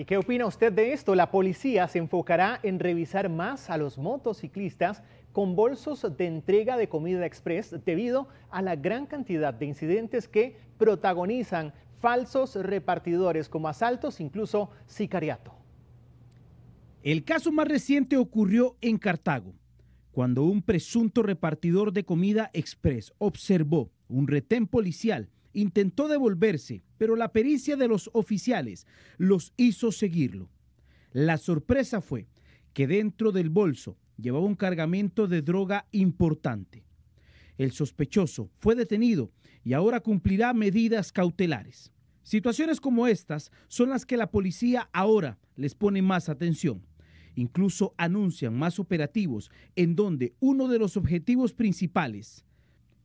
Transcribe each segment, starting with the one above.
¿Y qué opina usted de esto? La policía se enfocará en revisar más a los motociclistas con bolsos de entrega de comida express debido a la gran cantidad de incidentes que protagonizan falsos repartidores como asaltos, incluso sicariato. El caso más reciente ocurrió en Cartago, cuando un presunto repartidor de comida express observó un retén policial intentó devolverse, pero la pericia de los oficiales los hizo seguirlo. La sorpresa fue que dentro del bolso llevaba un cargamento de droga importante. El sospechoso fue detenido y ahora cumplirá medidas cautelares. Situaciones como estas son las que la policía ahora les pone más atención. Incluso anuncian más operativos en donde uno de los objetivos principales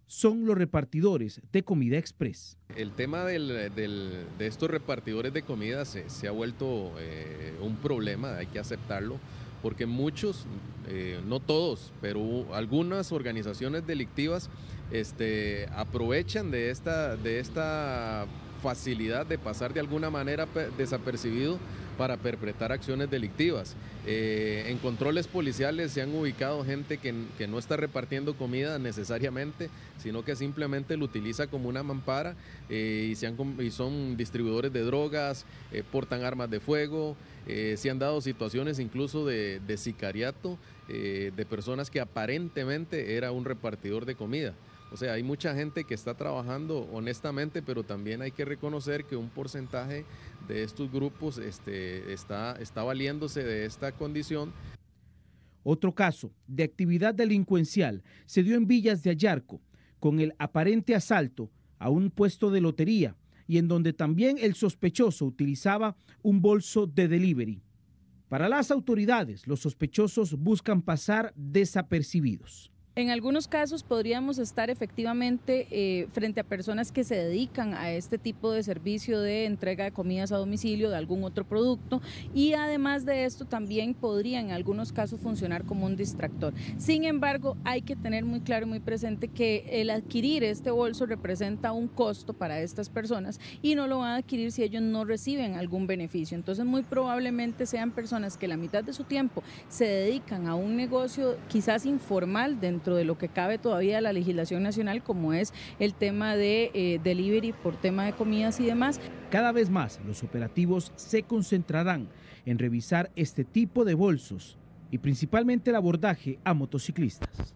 son los repartidores de comida express. El tema de estos repartidores de comida se, ha vuelto eh, un problema, hay que aceptarlo, porque muchos, eh, no todos, pero algunas organizaciones delictivas este, aprovechan de esta, de esta facilidad de pasar de alguna manera desapercibido para perpetrar acciones delictivas. Eh, en controles policiales se han ubicado gente que, no está repartiendo comida necesariamente, sino que simplemente lo utiliza como una mampara eh, y, son distribuidores de drogas, eh, portan armas de fuego, se han dado situaciones incluso de, de sicariato de personas que aparentemente era un repartidor de comida. O sea, hay mucha gente que está trabajando honestamente, pero también hay que reconocer que un porcentaje de estos grupos este, está, está valiéndose de esta condición. Otro caso de actividad delincuencial se dio en Villas de Ayarco, con el aparente asalto a un puesto de lotería y en donde también el sospechoso utilizaba un bolso de delivery. Para las autoridades, los sospechosos buscan pasar desapercibidos. En algunos casos podríamos estar efectivamente eh, frente a personas que se dedican a este tipo de servicio de entrega de comidas a domicilio, de algún otro producto, y además de esto también podría en algunos casos funcionar como un distractor. Sin embargo, hay que tener muy claro y muy presente que el adquirir este bolso representa un costo para estas personas y no lo van a adquirir si ellos no reciben algún beneficio. Entonces, muy probablemente sean personas que la mitad de su tiempo se dedican a un negocio quizás informal dentro dentro de lo que cabe todavía la legislación nacional, como es el tema de eh, delivery por tema de comidas y demás. Cada vez más los operativos se concentrarán en revisar este tipo de bolsos y principalmente el abordaje a motociclistas.